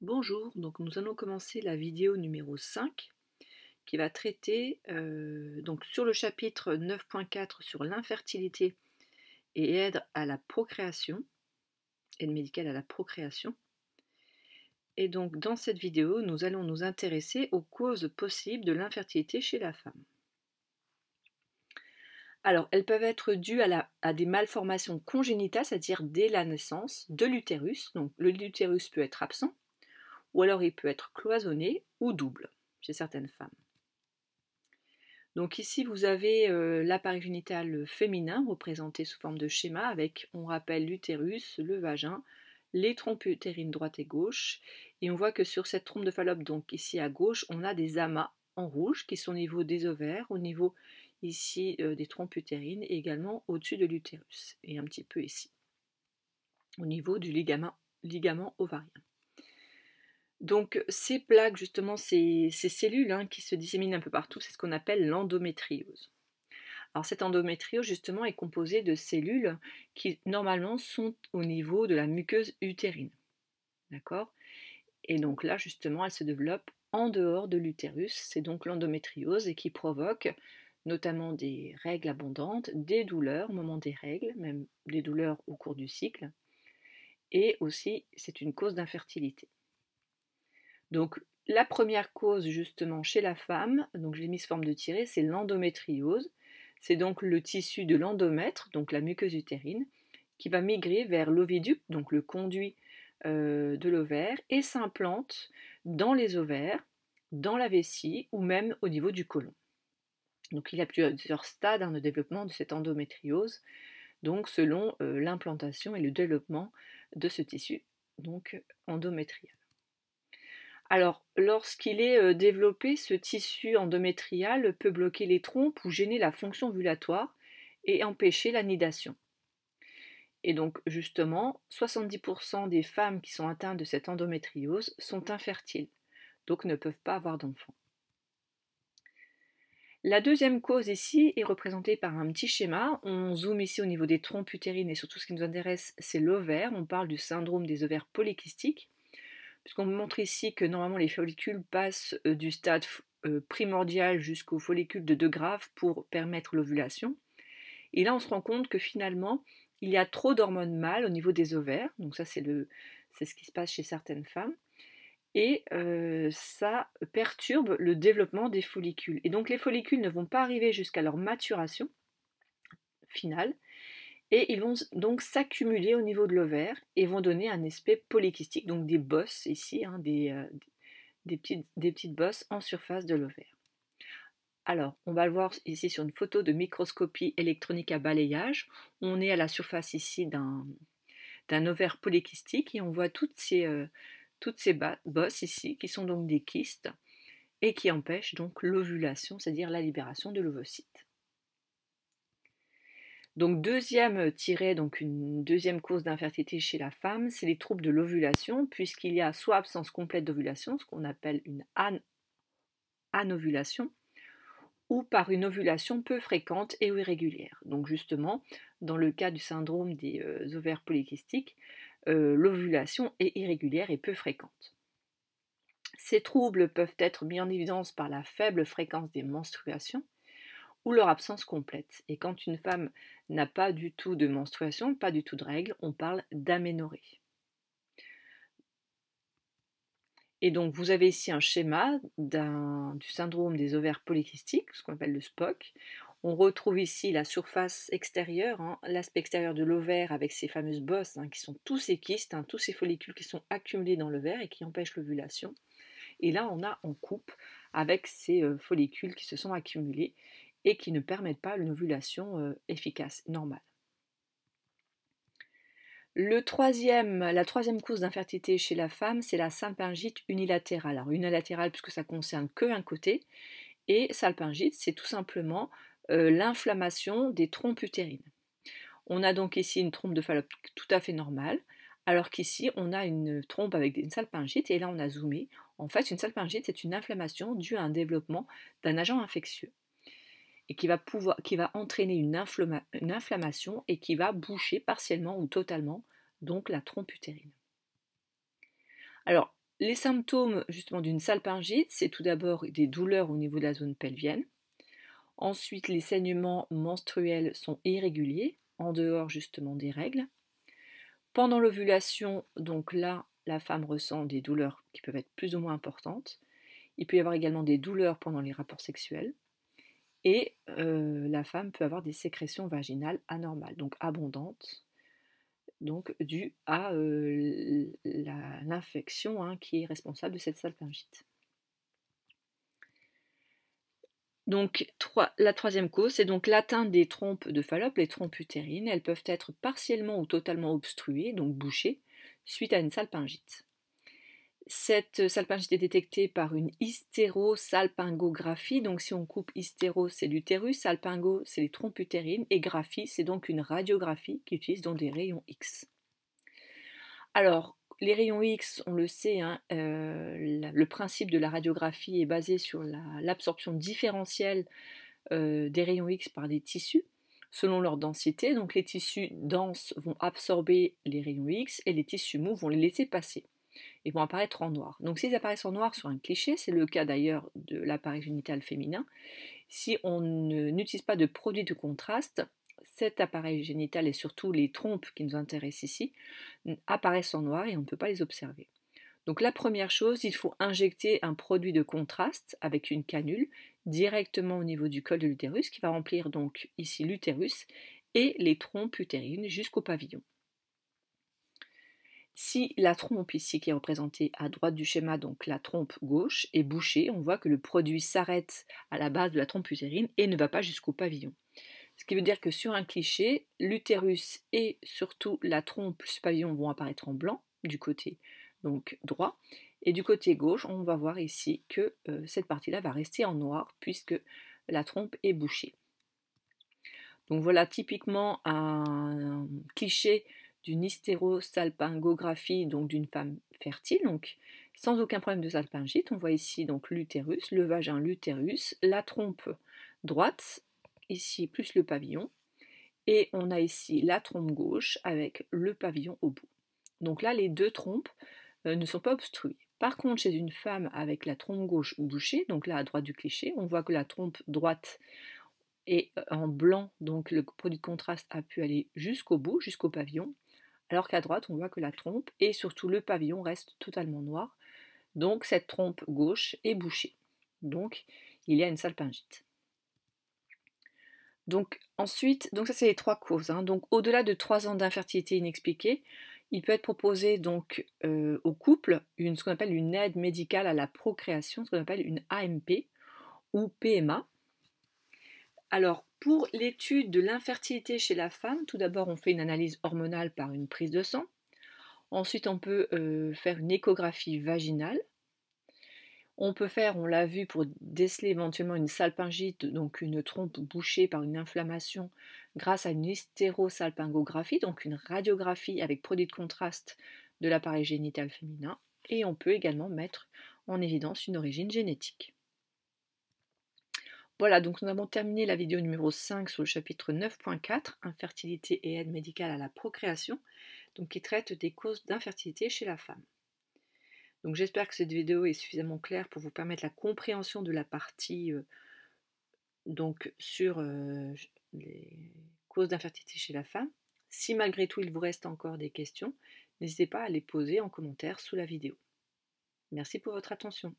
Bonjour, donc nous allons commencer la vidéo numéro 5 qui va traiter euh, donc sur le chapitre 9.4 sur l'infertilité et aide à la procréation, aide médicale à la procréation. Et donc dans cette vidéo, nous allons nous intéresser aux causes possibles de l'infertilité chez la femme. Alors, elles peuvent être dues à, la, à des malformations congénitales, c'est-à-dire dès la naissance, de l'utérus. Donc, l'utérus peut être absent, ou alors il peut être cloisonné ou double chez certaines femmes. Donc ici, vous avez euh, l'appareil génital féminin représenté sous forme de schéma avec, on rappelle, l'utérus, le vagin, les trompes utérines droite et gauche. Et on voit que sur cette trompe de Fallope, donc ici à gauche, on a des amas en rouge qui sont au niveau des ovaires, au niveau ici euh, des trompes utérines et également au-dessus de l'utérus et un petit peu ici, au niveau du ligament, ligament ovarien. Donc euh, ces plaques, justement, ces, cellules hein, qui se disséminent un peu partout, c'est ce qu'on appelle l'endométriose. Alors cette endométriose, justement, est composée de cellules qui, normalement, sont au niveau de la muqueuse utérine. D'accord Et donc là, justement, elle se développe en dehors de l'utérus. C'est donc l'endométriose et qui provoque notamment des règles abondantes, des douleurs au moment des règles, même des douleurs au cours du cycle. Et aussi, c'est une cause d'infertilité. Donc la première cause justement chez la femme, donc je mis forme de tirer, c'est l'endométriose. C'est donc le tissu de l'endomètre, donc la muqueuse utérine, qui va migrer vers l'oviducte, donc le conduit euh, de l'ovaire, et s'implante dans les ovaires, dans la vessie ou même au niveau du côlon. Donc il y a plusieurs stades dans hein, de développement de cette endométriose, donc selon euh, l'implantation et le développement de ce tissu donc endométrial. Alors, lorsqu'il est euh, développé, ce tissu endométrial peut bloquer les trompes ou gêner la fonction ovulatoire et empêcher la nidation. Et donc, justement, 70% des femmes qui sont atteintes de cette endométriose sont infertiles, donc ne peuvent pas avoir d'enfants. La deuxième cause ici est représentée par un petit schéma. On zoome ici au niveau des trompes utérines et surtout ce qui nous intéresse, c'est l'ovaire. On parle du syndrome des ovaires polykystiques puisqu'on montre ici que normalement les follicules passent euh, du stade euh, primordial jusqu'aux follicules de deux graves pour permettre l'ovulation. Et là, on se rend compte que finalement, il y a trop d'hormones mâles au niveau des ovaires. Donc ça, c'est ce qui se passe chez certaines femmes. Et euh, ça perturbe le développement des follicules. Et donc les follicules ne vont pas arriver jusqu'à leur maturation finale. Et ils vont donc s'accumuler au niveau de l'ovaire et vont donner un aspect polykystique, donc des bosses ici, hein, euh, des, petites, bosses en surface de l'ovaire. Alors, on va le voir ici sur une photo de microscopie électronique à balayage. On est à la surface ici d'un, ovaire polykystique et on voit toutes ces, euh, toutes ces bosses ici qui sont donc des kystes et qui empêchent donc l'ovulation, c'est-à-dire la libération de l'ovocyte. Donc deuxième euh, tirée, donc une deuxième cause d'infertilité chez la femme, c'est les troubles de l'ovulation, puisqu'il y a soit absence complète d'ovulation, ce qu'on appelle une anovulation, ou par une ovulation peu fréquente et ou irrégulière. Donc justement, dans le cas du syndrome des euh, ovaires polykystiques, euh, l'ovulation est irrégulière et peu fréquente. Ces troubles peuvent être mis en évidence par la faible fréquence des menstruations, leur absence complète. Et quand une femme n'a pas du tout de menstruation, pas du tout de règles, on parle d'aménorrhée. Et donc vous avez ici un schéma du syndrome des ovaires polykystiques, ce qu'on appelle le SPOC. On retrouve ici la surface extérieure, hein, l'aspect extérieur de l'ovaire avec ces fameuses bosses hein, qui sont tous ces kystes, hein, tous ces follicules qui sont accumulés dans l'ovaire et qui empêchent l'ovulation. Et là, on a en coupe avec ces euh, follicules qui se sont accumulés et qui ne permettent pas une ovulation efficace, normale. Le troisième, la troisième cause d'infertilité chez la femme, c'est la salpingite unilatérale. Alors unilatérale puisque ça concerne que un côté, et salpingite, c'est tout simplement l'inflammation des trompes utérines. On a donc ici une trompe de Fallope tout à fait normale, alors qu'ici on a une trompe avec une salpingite, et là on a zoomé. En fait, une salpingite, c'est une inflammation due à un développement d'un agent infectieux et qui va, entraîner une, inflammation et qui va boucher partiellement ou totalement donc la trompe utérine. Alors, les symptômes justement d'une salpingite, c'est tout d'abord des douleurs au niveau de la zone pelvienne. Ensuite, les saignements menstruels sont irréguliers, en dehors justement des règles. Pendant l'ovulation, donc là, la femme ressent des douleurs qui peuvent être plus ou moins importantes. Il peut y avoir également des douleurs pendant les rapports sexuels. Et la femme peut avoir des sécrétions vaginales anormales, donc abondantes, donc dues à l'infection hein, qui est responsable de cette salpingite. Donc, la troisième cause, c'est donc l'atteinte des trompes de Fallope, les trompes utérines. Elles peuvent être partiellement ou totalement obstruées, donc bouchées, suite à une salpingite. Cette euh, salpingite est détectée par une hystérosalpingographie. Donc si on coupe hystéro, c'est l'utérus, salpingo, c'est les trompes utérines, et graphie, c'est donc une radiographie qui utilise donc des rayons X. Alors, les rayons X, on le sait, hein, euh, le principe de la radiographie est basé sur l'absorption différentielle euh, des rayons X par des tissus selon leur densité. Donc les tissus denses vont absorber les rayons X et les tissus mous vont les laisser passer. Ils vont apparaître en noir. Donc s'ils apparaissent en noir sur un cliché, c'est le cas d'ailleurs de l'appareil génital féminin, si on n'utilise pas de produit de contraste, cet appareil génital et surtout les trompes qui nous intéressent ici apparaissent en noir et on ne peut pas les observer. Donc la première chose, il faut injecter un produit de contraste avec une canule directement au niveau du col de l'utérus qui va remplir donc ici l'utérus et les trompes utérines jusqu'au pavillon. Si la trompe ici qui est représentée à droite du schéma, donc la trompe gauche, est bouchée, on voit que le produit s'arrête à la base de la trompe utérine et ne va pas jusqu'au pavillon. Ce qui veut dire que sur un cliché, l'utérus et surtout la trompe, ce pavillon vont apparaître en blanc du côté donc droit. Et du côté gauche, on va voir ici que euh, cette partie-là va rester en noir puisque la trompe est bouchée. Donc voilà typiquement un cliché d'une hystérosalpingographie, donc d'une femme fertile, donc sans aucun problème de salpingite. On voit ici donc l'utérus, le vagin, l'utérus, la trompe droite, ici plus le pavillon, et on a ici la trompe gauche avec le pavillon au bout. Donc là, les deux trompes euh, ne sont pas obstruées. Par contre, chez une femme avec la trompe gauche bouchée, donc là à droite du cliché, on voit que la trompe droite est euh, en blanc, donc le produit de contraste a pu aller jusqu'au bout, jusqu'au pavillon, alors qu'à droite, on voit que la trompe et surtout le pavillon reste totalement noir. Donc cette trompe gauche est bouchée. Donc il y a une salpingite. Donc ensuite, donc ça c'est les trois causes. Hein. Donc au-delà de trois ans d'infertilité inexpliquée, il peut être proposé donc euh, au couple une, ce qu'on appelle une aide médicale à la procréation, ce qu'on appelle une AMP ou PMA, alors, pour l'étude de l'infertilité chez la femme, tout d'abord, on fait une analyse hormonale par une prise de sang. Ensuite, on peut euh, faire une échographie vaginale. On peut faire, on l'a vu, pour déceler éventuellement une salpingite, donc une trompe bouchée par une inflammation grâce à une hystérosalpingographie, donc une radiographie avec produit de contraste de l'appareil génital féminin. Et on peut également mettre en évidence une origine génétique. Voilà, donc nous avons terminé la vidéo numéro 5 sur le chapitre 9.4, infertilité et aide médicale à la procréation, donc qui traite des causes d'infertilité chez la femme. Donc j'espère que cette vidéo est suffisamment claire pour vous permettre la compréhension de la partie euh, donc sur euh, les causes d'infertilité chez la femme. Si malgré tout il vous reste encore des questions, n'hésitez pas à les poser en commentaire sous la vidéo. Merci pour votre attention.